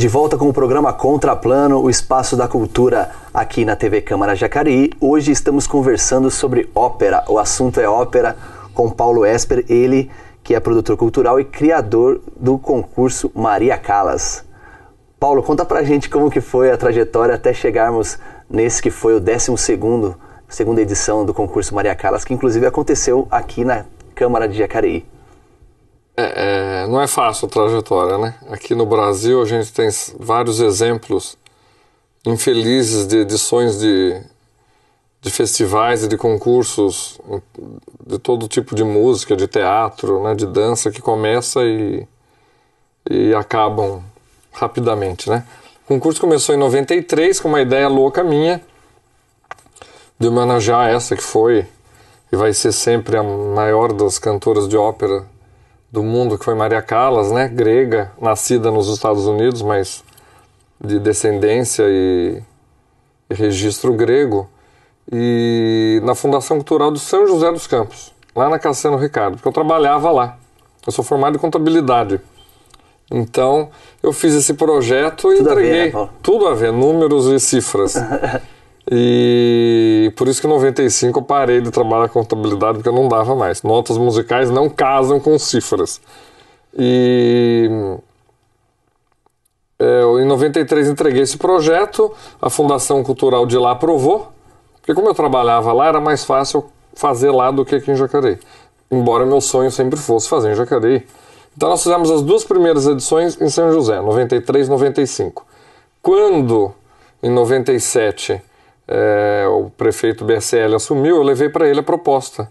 De volta com o programa Contraplano, o espaço da cultura aqui na TV Câmara Jacareí. Hoje estamos conversando sobre ópera. O assunto é ópera com Paulo Esper, ele que é produtor cultural e criador do concurso Maria Callas. Paulo, conta pra gente como que foi a trajetória até chegarmos nesse que foi o 12 segunda edição do concurso Maria Callas, que inclusive aconteceu aqui na Câmara de Jacareí. É, é, não é fácil a trajetória, né? Aqui no Brasil a gente tem vários exemplos infelizes de edições de, de festivais e de concursos hum, de todo tipo de música, de teatro, né, de dança que começa e, e acabam rapidamente, né? O concurso começou em 93 com uma ideia louca minha de homenagear essa que foi e vai ser sempre a maior das cantoras de ópera do mundo, que foi Maria Callas, né, grega, nascida nos Estados Unidos, mas de descendência e, e registro grego, e na Fundação Cultural de São José dos Campos, lá na Cassiano Ricardo, porque eu trabalhava lá. Eu sou formado em contabilidade. Então, eu fiz esse projeto e tudo entreguei a ver, né, tudo a ver, números e cifras. E por isso que em 95 eu parei de trabalhar contabilidade, porque eu não dava mais. Notas musicais não casam com cifras. E é, em 93 entreguei esse projeto, a Fundação Cultural de lá aprovou, porque como eu trabalhava lá, era mais fácil fazer lá do que aqui em Jacareí. Embora meu sonho sempre fosse fazer em Jacareí. Então nós fizemos as duas primeiras edições em São José, 93 e 95. Quando, em 97, é, o prefeito BSL assumiu, eu levei para ele a proposta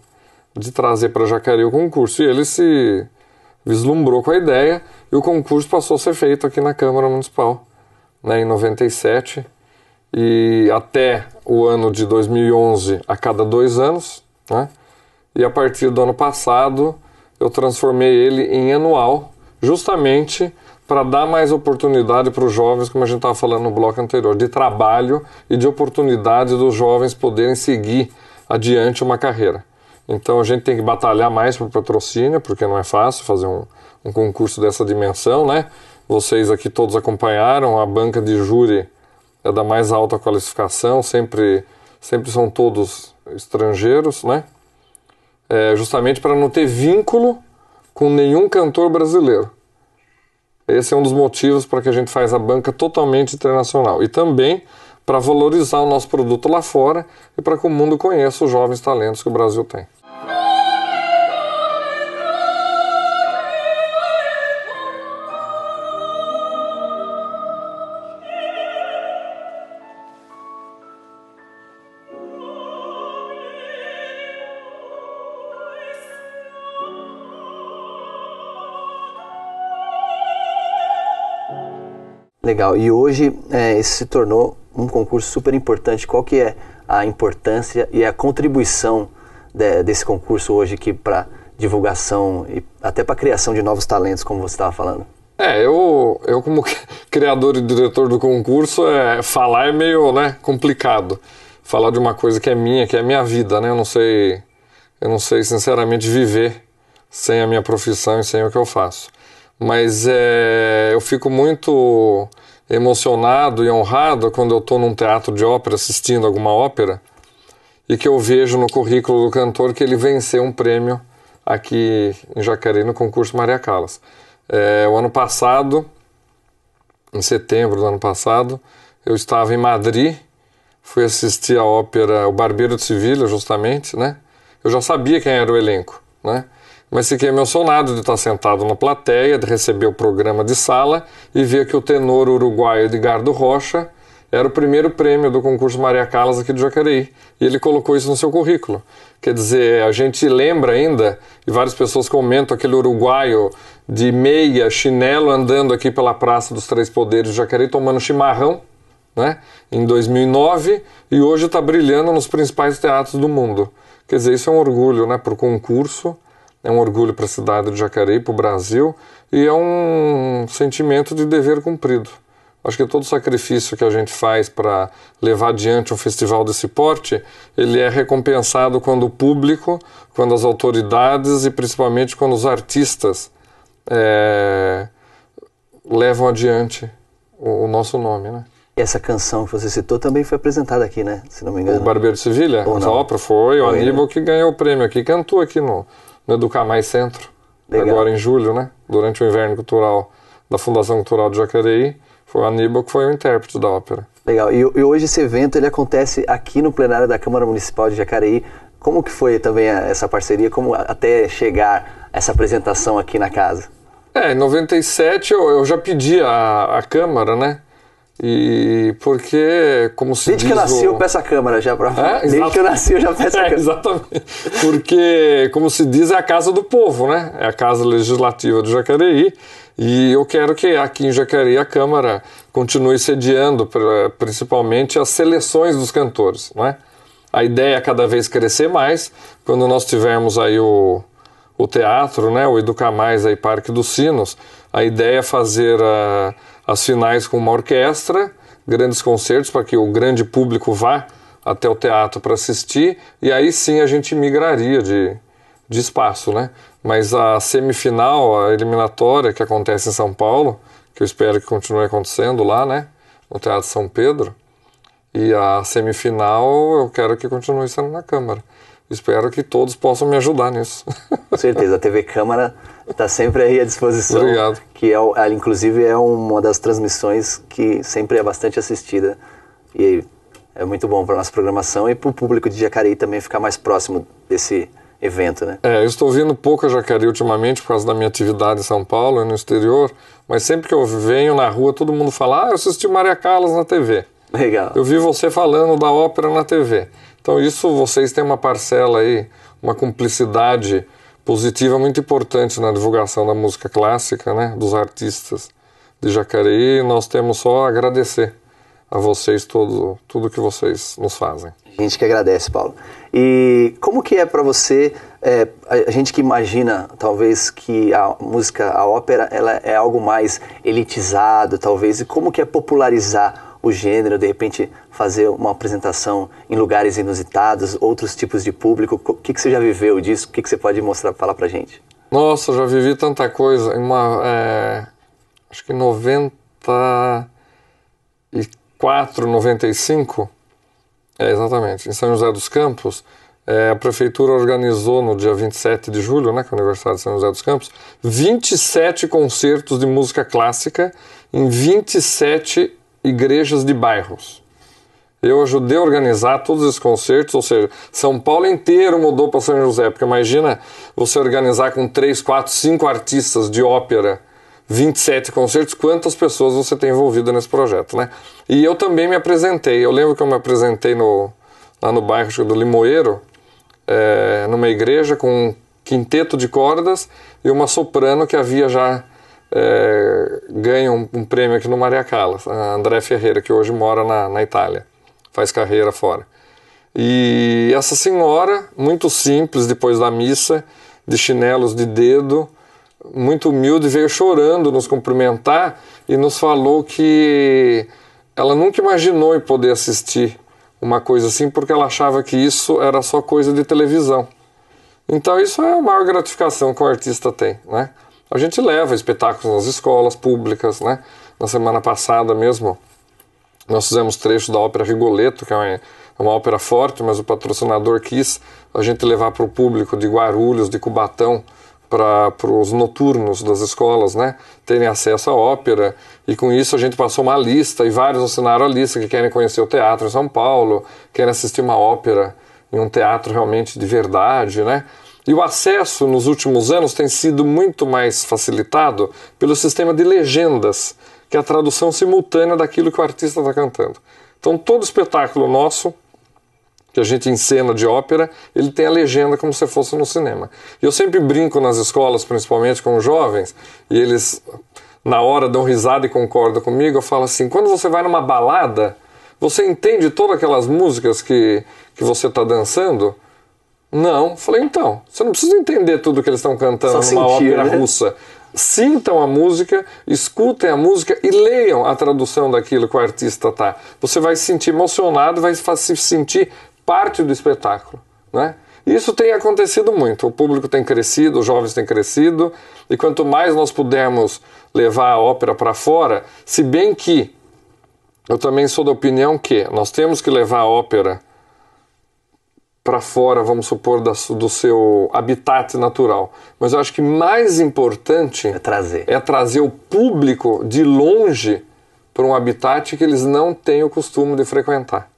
de trazer para Jacareí o concurso. E ele se vislumbrou com a ideia e o concurso passou a ser feito aqui na Câmara Municipal né, em 97. E até o ano de 2011, a cada dois anos. Né, e a partir do ano passado, eu transformei ele em anual, justamente para dar mais oportunidade para os jovens, como a gente estava falando no bloco anterior, de trabalho e de oportunidade dos jovens poderem seguir adiante uma carreira. Então a gente tem que batalhar mais para o patrocínio, porque não é fácil fazer um, um concurso dessa dimensão, né? Vocês aqui todos acompanharam, a banca de júri é da mais alta qualificação, sempre, sempre são todos estrangeiros, né? É, justamente para não ter vínculo com nenhum cantor brasileiro. Esse é um dos motivos para que a gente faz a banca totalmente internacional e também para valorizar o nosso produto lá fora e para que o mundo conheça os jovens talentos que o Brasil tem. Legal. E hoje é, esse se tornou um concurso super importante. Qual que é a importância e a contribuição de, desse concurso hoje aqui para divulgação e até para criação de novos talentos, como você estava falando? É, eu, eu como criador e diretor do concurso, é, falar é meio né, complicado. Falar de uma coisa que é minha, que é a minha vida, né? Eu não sei, eu não sei sinceramente viver sem a minha profissão e sem o que eu faço mas é, eu fico muito emocionado e honrado quando eu estou num teatro de ópera assistindo alguma ópera e que eu vejo no currículo do cantor que ele venceu um prêmio aqui em Jacareí no concurso Maria Callas. É, o ano passado, em setembro do ano passado, eu estava em Madrid, fui assistir a ópera O Barbeiro de Sevilha, justamente, né? Eu já sabia quem era o elenco, né? mas fiquei emocionado de estar sentado na plateia, de receber o programa de sala e ver que o tenor uruguaio Edgardo Rocha era o primeiro prêmio do concurso Maria Callas aqui de Jacareí. E ele colocou isso no seu currículo. Quer dizer, a gente lembra ainda, e várias pessoas comentam, aquele uruguaio de meia, chinelo, andando aqui pela Praça dos Três Poderes de Jacareí, tomando chimarrão, né? Em 2009, e hoje está brilhando nos principais teatros do mundo. Quer dizer, isso é um orgulho, né? Para o concurso é um orgulho para a cidade de Jacareí, para o Brasil, e é um sentimento de dever cumprido. Acho que todo sacrifício que a gente faz para levar adiante um festival desse porte, ele é recompensado quando o público, quando as autoridades e principalmente quando os artistas é, levam adiante o, o nosso nome, né? Essa canção que você citou também foi apresentada aqui, né? Se não me engano. O Barbeiro de Sevilha? Ou não? ópera foi, o Aníbal né? que ganhou o prêmio aqui, cantou aqui no, no Educar Mais Centro, Legal. agora em julho, né? Durante o inverno cultural da Fundação Cultural de Jacareí, foi o Aníbal que foi o intérprete da ópera. Legal. E, e hoje esse evento ele acontece aqui no plenário da Câmara Municipal de Jacareí. Como que foi também a, essa parceria? Como até chegar essa apresentação aqui na casa? É, em 97 eu, eu já pedi à Câmara, né? E porque, como se Desde diz, que eu nasci, o... eu peço a câmera já pra é, Desde que eu nasci, eu já peço a câmera. É, exatamente. Porque, como se diz, é a casa do povo, né? É a casa legislativa do Jacareí. E eu quero que aqui em Jacareí a Câmara continue sediando, principalmente, as seleções dos cantores, né? A ideia é cada vez crescer mais. Quando nós tivermos aí o o teatro, né, o Educar Mais aí, Parque dos Sinos, a ideia é fazer a, ah, as finais com uma orquestra, grandes concertos para que o grande público vá até o teatro para assistir, e aí sim a gente migraria de, de espaço, né? Mas a semifinal, a eliminatória que acontece em São Paulo, que eu espero que continue acontecendo lá, né? No Teatro São Pedro. E a semifinal eu quero que continue sendo na Câmara espero que todos possam me ajudar nisso. Com certeza, a TV Câmara está sempre aí à disposição. Obrigado. Que é, inclusive é uma das transmissões que sempre é bastante assistida e é muito bom para nossa programação e para o público de Jacareí também ficar mais próximo desse evento, né? É, eu estou vindo pouco a Jacareí ultimamente por causa da minha atividade em São Paulo e no exterior, mas sempre que eu venho na rua todo mundo fala, ah, eu assisti Maria Carlos na TV. Legal. Eu vi você falando da ópera na TV. Então, isso vocês têm uma parcela aí, uma cumplicidade positiva muito importante na divulgação da música clássica, né, dos artistas de Jacareí. Nós temos só a agradecer a vocês todo, tudo que vocês nos fazem. A gente que agradece, Paulo. E como que é para você, é, a gente que imagina talvez que a música, a ópera, ela é algo mais elitizado, talvez, e como que é popularizar o gênero, de repente fazer uma apresentação em lugares inusitados, outros tipos de público. O que, que você já viveu disso? O que, que você pode mostrar, falar pra gente? Nossa, já vivi tanta coisa. Uma, é, acho que em 94, 95, é, exatamente, em São José dos Campos, é, a prefeitura organizou no dia 27 de julho, né, que é o aniversário de São José dos Campos, 27 concertos de música clássica em 27 igrejas de bairros. Eu ajudei a organizar todos os concertos, ou seja, São Paulo inteiro mudou para São José, porque imagina você organizar com 3, 4, 5 artistas de ópera, 27 concertos, quantas pessoas você tem envolvida nesse projeto, né? E eu também me apresentei, eu lembro que eu me apresentei no, lá no bairro do Limoeiro, é, numa igreja com um quinteto de cordas e uma soprano que havia já é, ganha um, um, prêmio aqui no Maria Callas, André Ferreira, que hoje mora na, na Itália, faz carreira fora. E essa senhora, muito simples, depois da missa, de chinelos de dedo, muito humilde, veio chorando nos cumprimentar e nos falou que ela nunca imaginou em poder assistir uma coisa assim, porque ela achava que isso era só coisa de televisão. Então isso é a maior gratificação que o artista tem, né? A gente leva espetáculos nas escolas públicas, né? Na semana passada mesmo, nós fizemos trecho da ópera Rigoletto, que é uma, é uma ópera forte, mas o patrocinador quis a gente levar para o público de Guarulhos, de Cubatão, para os noturnos das escolas, né, terem acesso à ópera. E com isso a gente passou uma lista e vários assinaram a lista que querem conhecer o teatro em São Paulo, querem assistir uma ópera em um teatro realmente de verdade, né? E o acesso nos últimos anos tem sido muito mais facilitado pelo sistema de legendas, que é a tradução simultânea daquilo que o artista está cantando. Então, todo espetáculo nosso que a gente encena de ópera, ele tem a legenda como se fosse no cinema. E eu sempre brinco nas escolas, principalmente com os jovens, e eles na hora dão risada e concordam comigo. Eu falo assim: quando você vai numa balada, você entende todas aquelas músicas que, que você está dançando? Não. Falei, então, você não precisa entender tudo que eles estão cantando Só numa sentir, ópera né? russa. Sintam a música, escutem a música e leiam a tradução daquilo que o artista tá. Você vai se sentir emocionado, vai se sentir parte do espetáculo, né? Isso tem acontecido muito. O público tem crescido, os jovens têm crescido, e quanto mais nós pudermos levar a ópera para fora, se bem que eu também sou da opinião que nós temos que levar a ópera para fora, vamos supor, da, do seu habitat natural. Mas eu acho que mais importante é trazer, é trazer o público de longe para um habitat que eles não têm o costume de frequentar.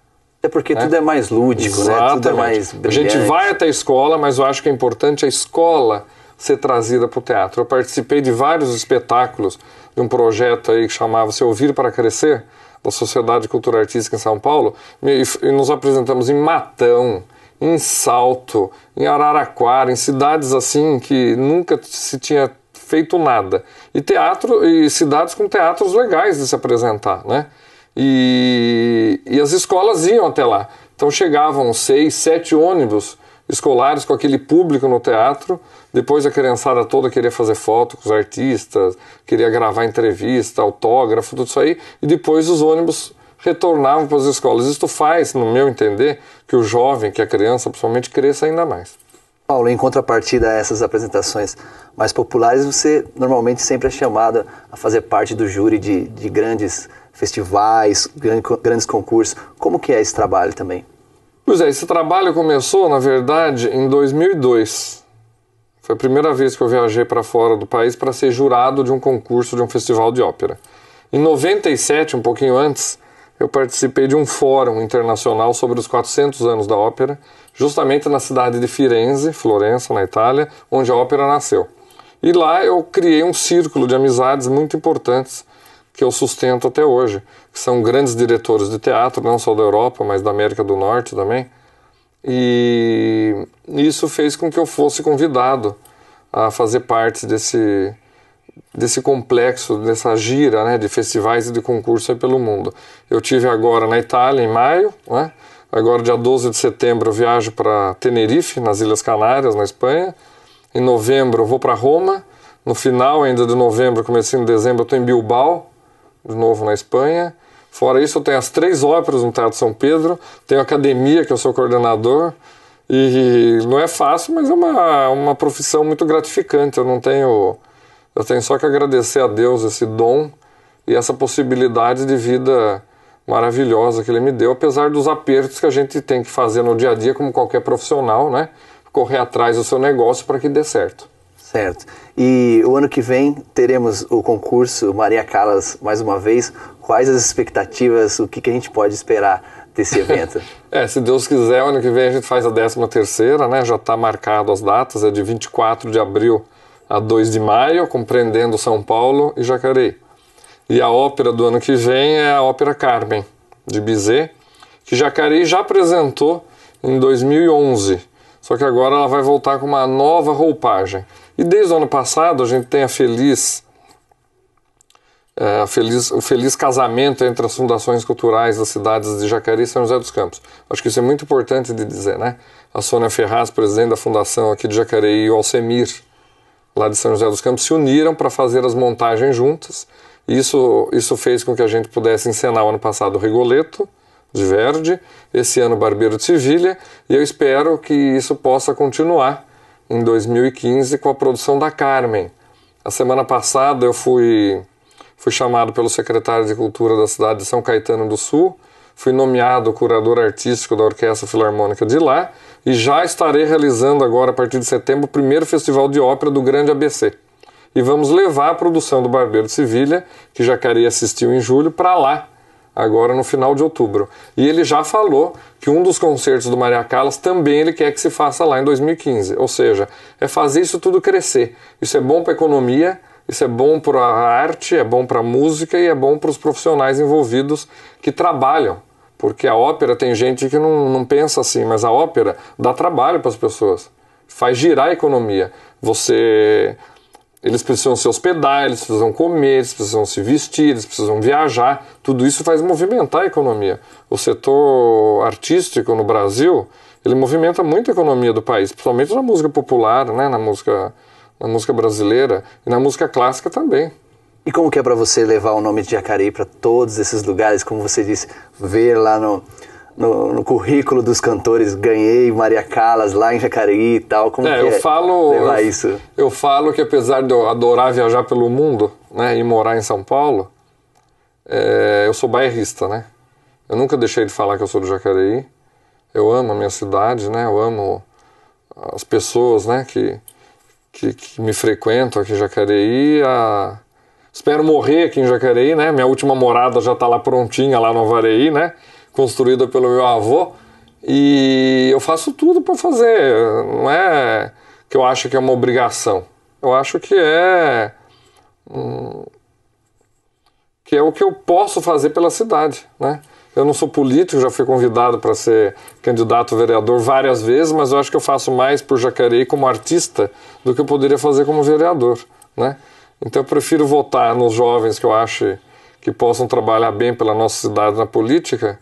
É porque né? tudo é mais lúdico, Exatamente. né? tudo é mais brilhante. A gente vai até a escola, mas eu acho que é importante a escola ser trazida para o teatro. Eu participei de vários espetáculos de um projeto aí que chamava Se Ouvir para Crescer, da Sociedade de Cultura Artística em São Paulo, e, e nos apresentamos em Matão, em Salto, em Araraquara, em cidades assim que nunca se tinha feito nada. E teatro e cidades com teatros legais de se apresentar, né? E, e as escolas iam até lá. Então chegavam seis, sete ônibus escolares com aquele público no teatro. Depois a criançada toda queria fazer foto com os artistas, queria gravar entrevista, autógrafo, tudo isso aí. E depois os ônibus retornavam para as escolas. Isto faz, no meu entender, que o jovem, que a criança principalmente, cresça ainda mais. Paulo, em contrapartida a essas apresentações mais populares, você normalmente sempre é chamado a fazer parte do júri de, de grandes festivais, grandes concursos. Como que é esse trabalho também? Pois é, esse trabalho começou, na verdade, em 2002. Foi a primeira vez que eu viajei para fora do país para ser jurado de um concurso de um festival de ópera. Em 97, um pouquinho antes, eu participei de um fórum internacional sobre os 400 anos da ópera, justamente na cidade de Firenze, Florença, na Itália, onde a ópera nasceu. E lá eu criei um círculo de amizades muito importantes que eu sustento até hoje, que são grandes diretores de teatro, não só da Europa, mas da América do Norte também. E isso fez com que eu fosse convidado a fazer parte desse desse complexo, dessa gira né, de festivais e de concursos pelo mundo. Eu tive agora na Itália, em maio, né? agora dia 12 de setembro eu viajo para Tenerife, nas Ilhas Canárias, na Espanha. Em novembro eu vou para Roma. No final ainda de novembro, comecinho de dezembro, eu estou em Bilbao, de novo na Espanha. Fora isso, eu tenho as três óperas no Teatro São Pedro, tenho a academia, que eu sou coordenador, e não é fácil, mas é uma, uma profissão muito gratificante. Eu não tenho eu tenho só que agradecer a Deus esse dom e essa possibilidade de vida maravilhosa que ele me deu, apesar dos apertos que a gente tem que fazer no dia a dia, como qualquer profissional, né? Correr atrás do seu negócio para que dê certo. Certo. E o ano que vem teremos o concurso Maria Calas mais uma vez. Quais as expectativas? O que, que a gente pode esperar desse evento? é, se Deus quiser, o ano que vem a gente faz a 13 terceira, né? Já está marcado as datas, é de 24 de abril a 2 de maio, compreendendo São Paulo e Jacareí. E a ópera do ano que vem é a Ópera Carmen, de Bizet, que Jacareí já apresentou em 2011, só que agora ela vai voltar com uma nova roupagem. E desde o ano passado a gente tem a feliz, eh, a feliz o feliz casamento entre as fundações culturais das cidades de Jacareí e São José dos Campos. Acho que isso é muito importante de dizer, né? A Sônia Ferraz, presidente da fundação aqui de Jacareí, e o Alcemir, lá de São José dos Campos, se uniram para fazer as montagens juntas. Isso, isso fez com que a gente pudesse encenar o ano passado o Rigoletto, de Verde, esse ano Barbeiro de Sevilha, e eu espero que isso possa continuar em 2015 com a produção da Carmen. A semana passada eu fui, fui chamado pelo secretário de Cultura da cidade de São Caetano do Sul fui nomeado curador artístico da Orquestra Filarmônica de lá e já estarei realizando agora, a partir de setembro, o primeiro festival de ópera do Grande ABC. E vamos levar a produção do Barbeiro de Sevilha, que queria assistiu em julho, para lá, agora no final de outubro. E ele já falou que um dos concertos do Maria Callas também ele quer que se faça lá em 2015. Ou seja, é fazer isso tudo crescer. Isso é bom para a economia, isso é bom para a arte, é bom para a música e é bom para os profissionais envolvidos que trabalham porque a ópera tem gente que não, não pensa assim, mas a ópera dá trabalho para as pessoas, faz girar a economia. Você. Eles precisam se hospedar, eles precisam comer, eles precisam se vestir, eles precisam viajar. Tudo isso faz movimentar a economia. O setor artístico no Brasil, ele movimenta muito a economia do país, principalmente na música popular, né, na música na música brasileira e na música clássica também. E como que é para você levar o nome de Jacareí para todos esses lugares, como você disse, ver lá no, no, no, currículo dos cantores, ganhei Maria Callas lá em Jacareí e tal, como é, que eu é falo, levar eu, isso? Eu falo que apesar de eu adorar viajar pelo mundo, né, e morar em São Paulo, é, eu sou bairrista, né? Eu nunca deixei de falar que eu sou do Jacareí. Eu amo a minha cidade, né? Eu amo as pessoas, né, que, que, que me frequentam aqui em Jacareí, a Espero morrer aqui em Jacareí, né? Minha última morada já está lá prontinha, lá no Avareí, né? Construída pelo meu avô. E eu faço tudo para fazer. Não é que eu acho que é uma obrigação. Eu acho que é. que é o que eu posso fazer pela cidade, né? Eu não sou político, já fui convidado para ser candidato vereador várias vezes, mas eu acho que eu faço mais por Jacareí como artista do que eu poderia fazer como vereador, né? Então eu prefiro votar nos jovens que eu acho que possam trabalhar bem pela nossa cidade na política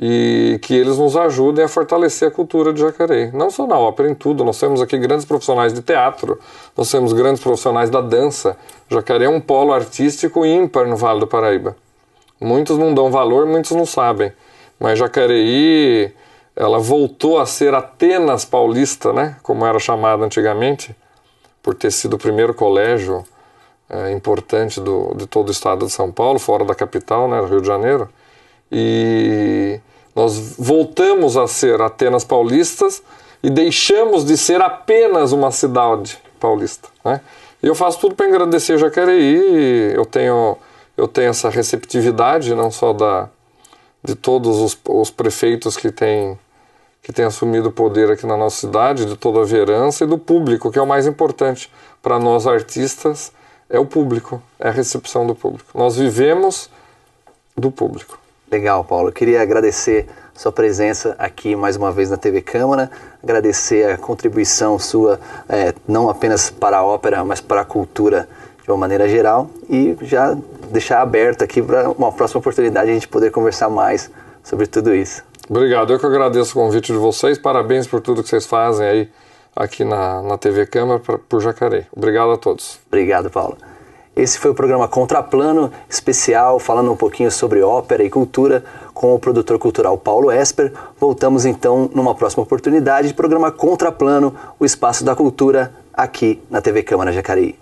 e que eles nos ajudem a fortalecer a cultura de Jacareí. Não só na ópera, em tudo. Nós temos aqui grandes profissionais de teatro, nós temos grandes profissionais da dança. Jacareí é um polo artístico ímpar no Vale do Paraíba. Muitos não dão valor, muitos não sabem. Mas Jacareí, ela voltou a ser Atenas paulista, né? Como era chamada antigamente, por ter sido o primeiro colégio é, importante do, de todo o estado de São Paulo, fora da capital, né, Rio de Janeiro. E nós voltamos a ser Atenas paulistas e deixamos de ser apenas uma cidade paulista. Né? E eu faço tudo para engrandecer Jacareí, eu tenho, eu tenho essa receptividade, não só da, de todos os, os prefeitos que têm que tem assumido o poder aqui na nossa cidade, de toda a verança e do público, que é o mais importante para nós artistas é o público, é a recepção do público. Nós vivemos do público. Legal, Paulo. Eu queria agradecer sua presença aqui mais uma vez na TV Câmara, agradecer a contribuição sua, é, não apenas para a ópera, mas para a cultura de uma maneira geral, e já deixar aberto aqui para uma próxima oportunidade a gente poder conversar mais sobre tudo isso. Obrigado, eu que agradeço o convite de vocês, parabéns por tudo que vocês fazem aí aqui na, na TV Câmara pra, por Jacaré. Obrigado a todos. Obrigado, Paulo. Esse foi o programa Contraplano, especial, falando um pouquinho sobre ópera e cultura, com o produtor cultural Paulo Esper. Voltamos então numa próxima oportunidade. Programa Contraplano, o espaço da cultura, aqui na TV Câmara Jacareí.